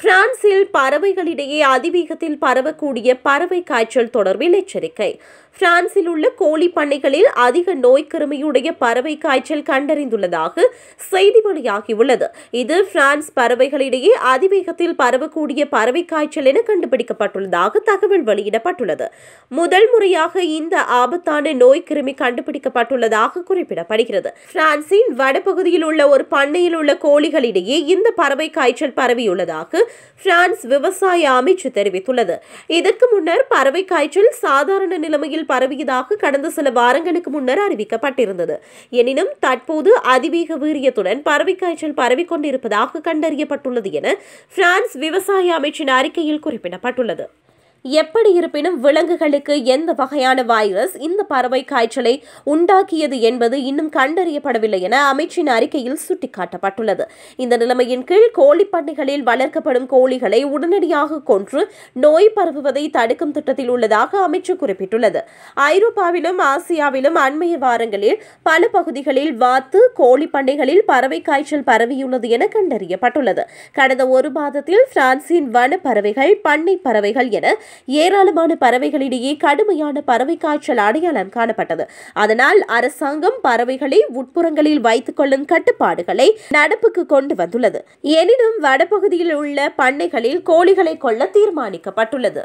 பிரான்சில் பறவைகளிடையே அதிவேகத்தில் பரவக்கூடிய பறவை காய்ச்சல் தொடர்பில் எச்சரிக்கை பிரான்சில் உள்ள கோழி பண்ணைகளில் அதிக நோய் கிருமியுடைய பறவை காய்ச்சல் கண்டறிந்துள்ளதாக செய்தி வெளியாகியுள்ளது இது பிரான்ஸ் பறவைகளிடையே அதிவேகத்தில் பரவக்கூடிய பறவை காய்ச்சல் என கண்டுபிடிக்கப்பட்டுள்ளதாக தகவல் வெளியிடப்பட்டுள்ளது முதல் முறையாக இந்த ஆபத்தான நோய் கிருமி கண்டுபிடிக்கப்பட்டுள்ளதாக குறிப்பிடப்படுகிறது பிரான்சின் வடபகுதியில் உள்ள ஒரு பண்ணையில் உள்ள கோழிகளிடையே இந்த பறவை காய்ச்சல் பரவியுள்ளதாக பிரான்ஸ் விவசாய அமைச்சு தெரிவித்துள்ளது இதற்கு முன்னர் பறவை காய்ச்சல் சாதாரண நிலைமையில் பரவியதாக கடந்த சில வாரங்களுக்கு முன்னர் அறிவிக்கப்பட்டிருந்தது எனினும் தற்போது அதிவேக வீரியத்துடன் பறவைக்காய்ச்சல் பரவிக்கொண்டிருப்பதாக கண்டறியப்பட்டுள்ளது என பிரான்ஸ் விவசாய அமைச்சின் அறிக்கையில் குறிப்பிடப்பட்டுள்ளது எப்படி இருப்பினும் விலங்குகளுக்கு எந்த வகையான வைரஸ் இந்த பறவை காய்ச்சலை உண்டாக்கியது என்பது இன்னும் கண்டறியப்படவில்லை என அமைச்சின் அறிக்கையில் சுட்டிக்காட்டப்பட்டுள்ளது இந்த நிலைமையின் கீழ் கோழிப்பண்ணைகளில் வளர்க்கப்படும் கோழிகளை உடனடியாக கொன்று நோய் பரவுவதை தடுக்கும் திட்டத்தில் உள்ளதாக அமைச்சு குறிப்பிட்டுள்ளது ஐரோப்பாவிலும் ஆசியாவிலும் அண்மைய வாரங்களில் பல பகுதிகளில் வாத்து கோழிப்பண்ணைகளில் பறவை காய்ச்சல் பரவியுள்ளது என கண்டறியப்பட்டுள்ளது கடந்த ஒரு மாதத்தில் பிரான்சின் வன பறவைகள் பண்ணை பறவைகள் என ஏராளமான பறவைகளிடையே கடுமையான பறவை காய்ச்சல் அடையாளம் காணப்பட்டது அதனால் அரசாங்கம் பறவைகளை உட்புறங்களில் வைத்துக் கொள்ளும் கட்டுப்பாடுகளை நடப்புக்கு கொண்டு வந்துள்ளது எனினும் வடபகுதியில் உள்ள பண்ணைகளில் கோழிகளை கொள்ள தீர்மானிக்கப்பட்டுள்ளது